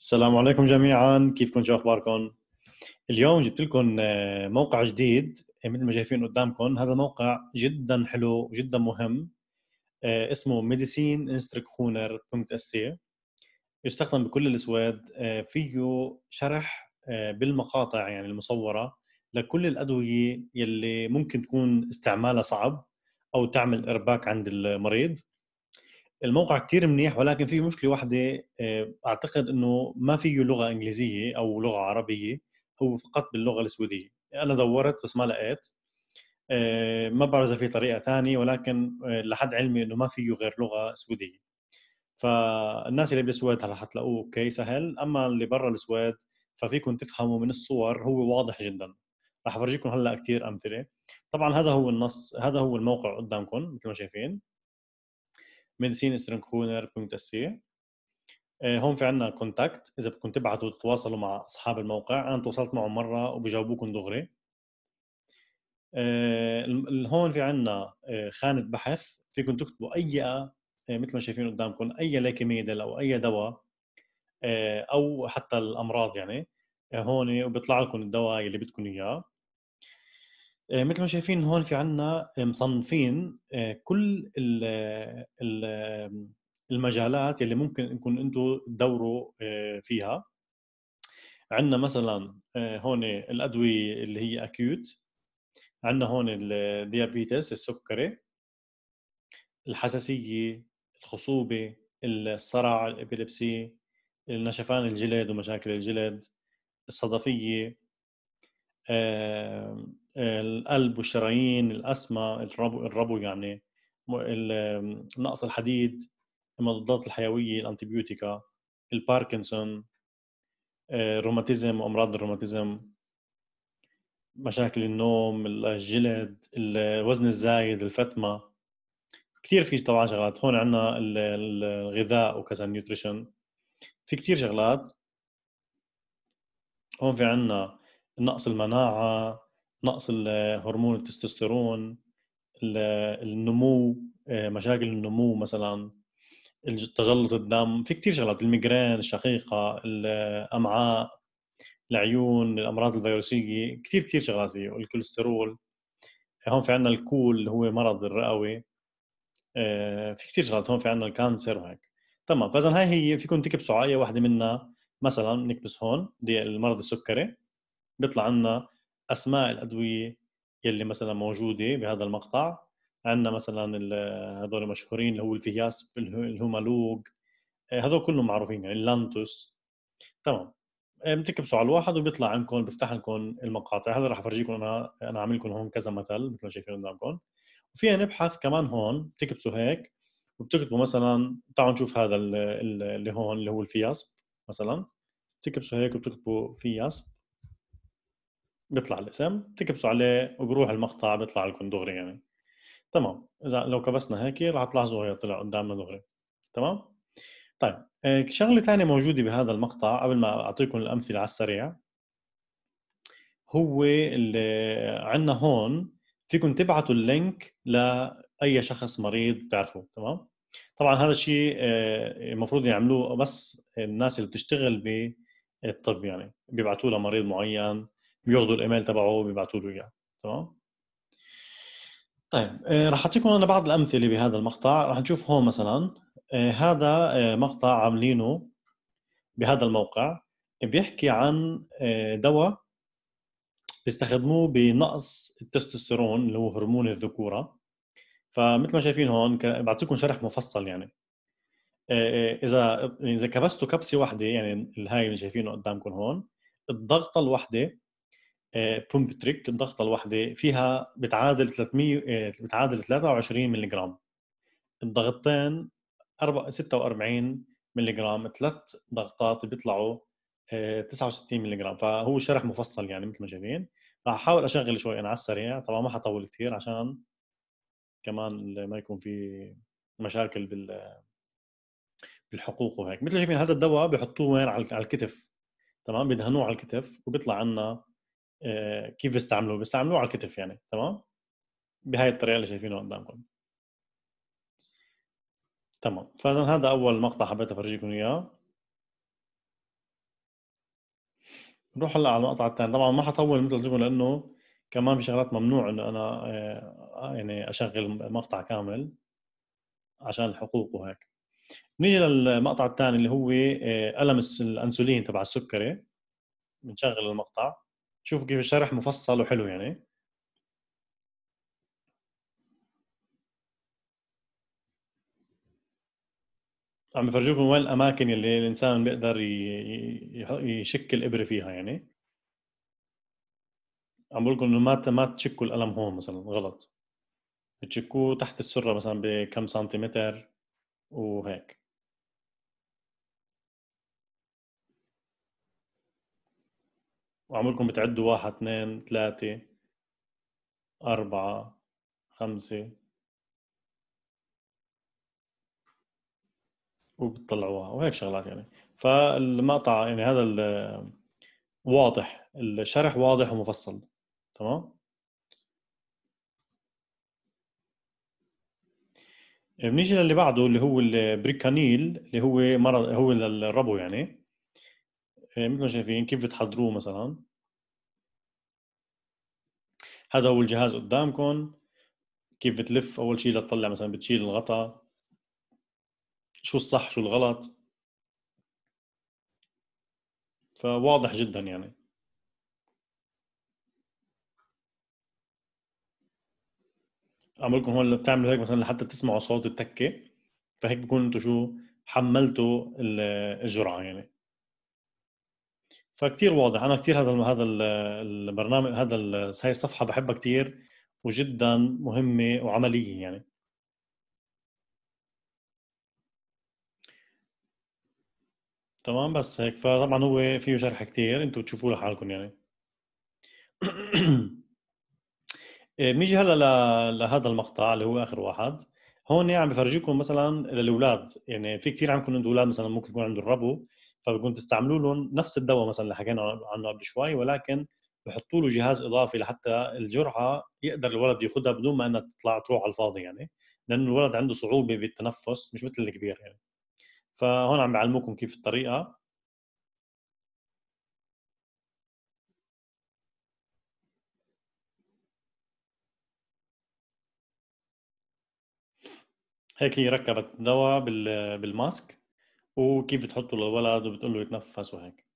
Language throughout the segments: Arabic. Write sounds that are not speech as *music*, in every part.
السلام عليكم جميعا كيفكم شو اخباركم اليوم جبت لكم آه، موقع جديد آه، مثل ما شايفين قدامكم هذا موقع جدا حلو وجدا مهم آه، اسمه medicineinstructioner.se يستخدم بكل السويد فيه شرح بالمقاطع يعني المصوره لكل الادويه يلي ممكن تكون استعمالها صعب او تعمل ارباك عند المريض الموقع كتير منيح ولكن في مشكله واحده آه، اعتقد انه ما فيه لغه انجليزيه او لغه عربيه هو فقط باللغه السويديه انا دورت بس ما لقيت آه، ما بعرف اذا في طريقه ثانيه ولكن آه، لحد علمي انه ما فيه غير لغه سويديه فالناس اللي بالسويد هلا حتلاقوه اوكي سهل اما اللي برا السويد ففيكم تفهموا من الصور هو واضح جدا راح افرجيكم هلا كثير امثله طبعا هذا هو النص هذا هو الموقع قدامكم مثل ما شايفين medicinestrandgroener.se آه، هون في عندنا كونتاكت اذا بدكم تبعتوا تتواصلوا مع اصحاب الموقع انا تواصلت معهم مره وبجاوبوكم دغري آه، هون في عندنا آه، خانه بحث فيكم تكتبوا اي مثل ما شايفين قدامكم اي ليكيميدل او اي دواء او حتى الامراض يعني هون وبيطلع لكم الدواء اللي بدكم اياه آه، مثل ما شايفين هون في عنا آه، مصنفين آه، كل المجالات اللي ممكن انكم انتم تدوروا فيها عندنا مثلا هون الادويه اللي هي اكيوت عندنا هون الديابيتس السكري الحساسيه الخصوبه الصرع الابيلبسي النشفان الجلد ومشاكل الجلد الصدفيه آه، آه، القلب والشرايين الاسمى الربو, الربو يعني نقص الحديد المضادات الحيويه الانتيبيوتيكا الباركنسون آه، الروماتيزم وامراض الروماتيزم مشاكل النوم الجلد الوزن الزايد الفتمه كثير في طبعا شغلات هون عندنا الغذاء وكذا النيوتريشن في كثير شغلات هون في عندنا نقص المناعه نقص هرمون التستوستيرون النمو آه، مشاكل النمو مثلا تجلط الدم في كثير شغلات الميجرين الشقيقه الامعاء العيون الامراض الفيروسيه كثير كثير شغلات فيه الكوليسترول هون في عنا الكول اللي هو مرض الرئوي آه، في كثير شغلات هون في عنا الكانسر وهيك تمام فاذا هاي هي فيكم تكبسوا على اي وحده منها مثلا نكبس هون دي المرض السكري بيطلع عنا اسماء الادويه يلي مثلا موجوده بهذا المقطع عندنا مثلا هذول المشهورين اللي هو الفياسب الهومالوج هذول آه، كلهم معروفين يعني اللانتوس تمام آه، بتكبسوا على الواحد وبيطلع عندكم بيفتح لكم المقاطع هذا راح افرجيكم انا انا عامل لكم هون كذا مثل مثل ما شايفين قدامكم وفينا يعني نبحث كمان هون بتكبسوا هيك وبتكتبوا مثلا تعالوا نشوف هذا اللي هون اللي هو الفياسب مثلا بتكبسوا هيك وبتكتبوا فياسب بيطلع الاسم بتكبسوا عليه وبروح المقطع بيطلع لكم دغري يعني تمام اذا لو كبسنا هيك رح تلاحظوا هي طلع قدامنا دغري تمام طيب آه، شغله ثانيه موجوده بهذا المقطع قبل ما اعطيكم الامثله على السريع هو اللي عندنا هون فيكم تبعتوا اللينك لاي شخص مريض بتعرفوه تمام طبعا هذا الشيء آه، المفروض يعملوه بس الناس اللي بتشتغل بالطب يعني بيبعتوه لمريض معين بياخذوا الايميل تبعه وبيبعثوا له اياه تمام طيب آه، رح اعطيكم انا بعض الامثله بهذا المقطع رح نشوف هون مثلا آه، هذا آه، مقطع عاملينه بهذا الموقع بيحكي عن دواء بيستخدموه بنقص التستوستيرون اللي هو هرمون الذكوره فمثل ما شايفين هون بعطيكم شرح مفصل يعني اذا يعني اذا كبستوا كبسه واحده يعني هاي اللي شايفينه قدامكم هون الضغطه الواحده بومب آه، تريك الضغطه الواحده فيها بتعادل 300 آه، بتعادل 23 ملغ الضغطتين 46 ملغ ثلاث ضغطات بيطلعوا 69 آه، ملغ فهو شرح مفصل يعني مثل ما شايفين راح احاول اشغل شوي انا على السريع طبعا ما حطول كثير عشان كمان ما يكون في مشاكل بال بالحقوق وهيك مثل ما شايفين هذا الدواء بحطوه وين على الكتف تمام بدهنوه على الكتف وبيطلع عنا آه، كيف بيستعملوه بيستعملوه على الكتف يعني تمام بهاي الطريقه اللي شايفينها قدامكم تمام فاذا هذا اول مقطع حبيت افرجيكم اياه نروح هلا على المقطع الثاني طبعا ما حطول مثل ما لانه كمان في شغلات ممنوع انه انا آه، يعني اشغل مقطع كامل عشان الحقوق وهيك نيجي للمقطع الثاني اللي هو آه، الم الانسولين تبع السكري بنشغل المقطع شوف كيف الشرح مفصل وحلو يعني عم بفرجوكم وين الاماكن اللي الانسان بيقدر يشك الابره فيها يعني عم بقول لكم انه ما ما تشكوا القلم هون مثلا غلط بتشكوه تحت السره مثلا بكم سنتيمتر وهيك وعمركم بتعدوا واحد اثنين ثلاثة أربعة خمسة وبتطلعوها وهيك شغلات يعني فالمقطع يعني هذا واضح الشرح واضح ومفصل تمام بنيجي للي بعده اللي هو البريكانيل اللي هو مرض هو الربو يعني يعني مثل ما شايفين كيف بتحضروه مثلا هذا هو الجهاز قدامكم كيف بتلف اول شيء لتطلع مثلا بتشيل الغطاء شو الصح شو الغلط فواضح جدا يعني عملكم هون بتعملوا هيك مثلا لحتى تسمعوا صوت التكه فهيك بكون انتم شو حملتوا الجرعه يعني فكتير واضح انا كثير هذا هذا البرنامج هذا هاي الصفحه بحبها كثير وجدا مهمه وعمليه يعني تمام بس هيك فطبعا هو فيه شرح كثير انتم تشوفوه لحالكم يعني بنيجي *clears throat* إيه، هلا لهذا المقطع اللي هو اخر واحد هون عم يعني بفرجيكم مثلا للاولاد يعني في كثير عندكم اولاد مثلا ممكن يكون عندهم الربو فبكون تستعملوا لهم نفس الدواء مثلا اللي حكينا عنه قبل شوي ولكن بحطوا له جهاز اضافي لحتى الجرعه يقدر الولد ياخذها بدون ما انها تطلع تروح على الفاضي يعني لانه الولد عنده صعوبه بالتنفس مش مثل الكبير يعني فهون عم بعلموكم كيف الطريقه هيك هي ركبت دواء بالماسك وكيف بتحطه للولد وبتقول له يتنفس وهيك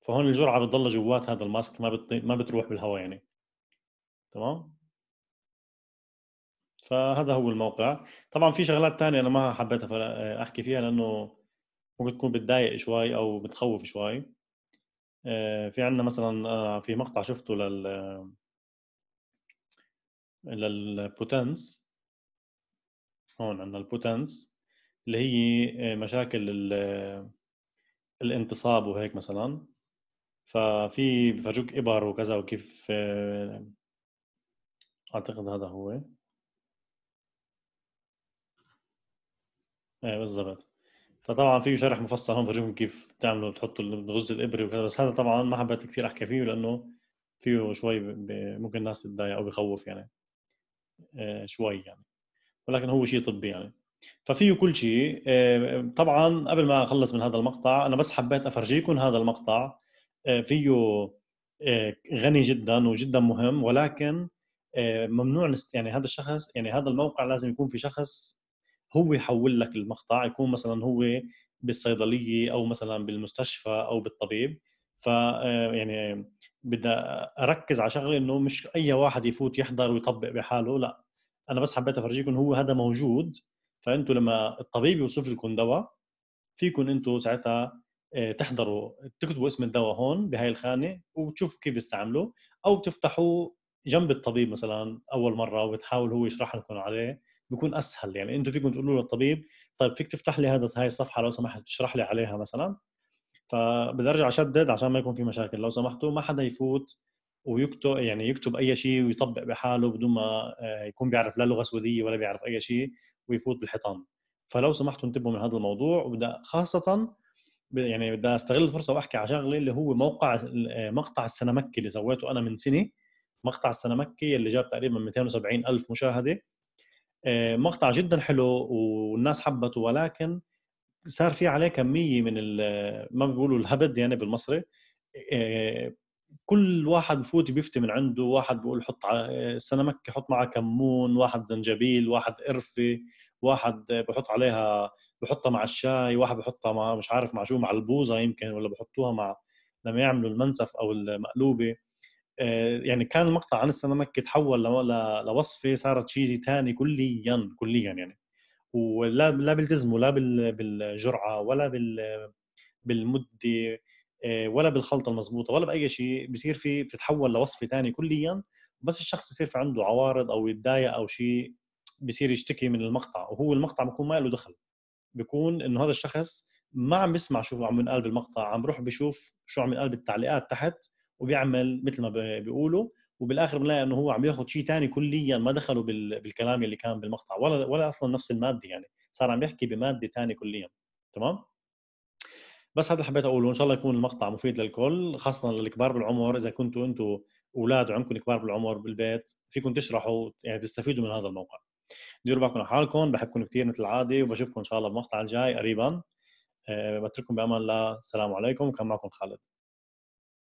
فهون الجرعه بتضل جوات هذا الماسك ما بت... ما بتروح بالهواء يعني تمام فهذا هو الموقع طبعا في شغلات تانية انا ما حبيت احكي فيها لانه ممكن تكون بتضايق شوي او بتخوف شوي آه، في عندنا مثلا آه، في مقطع شفته لل للبوتنس هون عندنا البوتنس اللي هي آه، مشاكل آه، الانتصاب وهيك مثلا ففي بفرجوك ابر وكذا وكيف آه، اعتقد هذا هو ايه بالضبط فطبعا في شرح مفصل هون بفرجيكم كيف بتعملوا بتحطوا الغز الابري وكذا بس هذا طبعا ما حبيت كثير احكي فيه لانه فيه شوي ممكن الناس تتضايق او بخوف يعني إيه، شوي يعني ولكن هو شيء طبي يعني ففيه كل شيء آه، طبعا قبل ما اخلص من هذا المقطع انا بس حبيت افرجيكم هذا المقطع آه، فيه آه، غني جدا وجدا مهم ولكن ممنوع نست... يعني هذا الشخص يعني هذا الموقع لازم يكون في شخص هو يحول لك المقطع يكون مثلا هو بالصيدليه او مثلا بالمستشفى او بالطبيب ف يعني بدي اركز على شغله انه مش اي واحد يفوت يحضر ويطبق بحاله لا انا بس حبيت افرجيكم هو هذا موجود فانتم لما الطبيب يوصف لكم دواء فيكم انتم ساعتها آه، تحضروا تكتبوا اسم الدواء هون بهاي الخانه وتشوفوا كيف بيستعملوه او بتفتحوه جنب الطبيب مثلا اول مره وبتحاول هو يشرح لكم عليه بيكون اسهل يعني انتم فيكم تقولوا للطبيب طيب فيك تفتح لي هذا هاي الصفحه لو سمحت تشرح لي عليها مثلا فبدي ارجع اشدد عشان ما يكون في مشاكل لو سمحتوا ما حدا يفوت ويكتب يعني يكتب اي شيء ويطبق بحاله بدون ما آه، يكون بيعرف لا لغه سوريه ولا بيعرف اي شيء ويفوت بالحيطان فلو سمحتوا انتبهوا من هذا الموضوع وبدا خاصه يعني بدي استغل الفرصه واحكي على شغله اللي هو موقع آه، مقطع السنمكي اللي سويته انا من سنه مقطع السنمكي اللي جاب تقريبا 270 الف مشاهده آه، مقطع جدا حلو والناس حبته ولكن صار في عليه كميه من آه، ما بيقولوا الهبد يعني بالمصري كل واحد بفوت بيفتي من عنده واحد بيقول حط سنمكة حط معها كمون واحد زنجبيل واحد قرفه واحد بحط عليها بحطها مع الشاي واحد بحطها مع مش عارف مع شو مع البوظه يمكن ولا بحطوها مع لما يعملوا المنسف او المقلوبه آه، يعني كان المقطع عن السنمكة تحول لوصفه صارت شيء ثاني كليا كليا يعني ولا لا بيلتزموا لا بالجرعه ولا بالمده آه، ولا بالخلطه المضبوطه ولا باي شيء بصير في بتتحول لوصفه ثانيه كليا بس الشخص يصير في عنده عوارض او يتضايق او شيء بصير يشتكي من المقطع وهو المقطع بكون ما له دخل بكون انه هذا الشخص ما عم بيسمع شو عم ينقال بالمقطع عم بروح بشوف شو عم ينقال بالتعليقات تحت وبيعمل مثل ما بيقولوا وبالاخر بنلاقي انه هو عم ياخذ شيء ثاني كليا ما دخله بالكلام اللي كان بالمقطع ولا ولا اصلا نفس الماده يعني صار عم يحكي بماده ثانيه كليا تمام بس هذا اللي حبيت اقوله ان شاء الله يكون المقطع مفيد للكل خاصه للكبار بالعمر اذا كنتوا انتم اولاد وعندكم كبار بالعمر بالبيت فيكم تشرحوا يعني تستفيدوا من هذا الموقع ديروا بالكم على حالكم بحبكم كثير مثل العاده وبشوفكم ان شاء الله بالمقطع الجاي قريبا آه، بترككم بامان الله السلام عليكم كان معكم خالد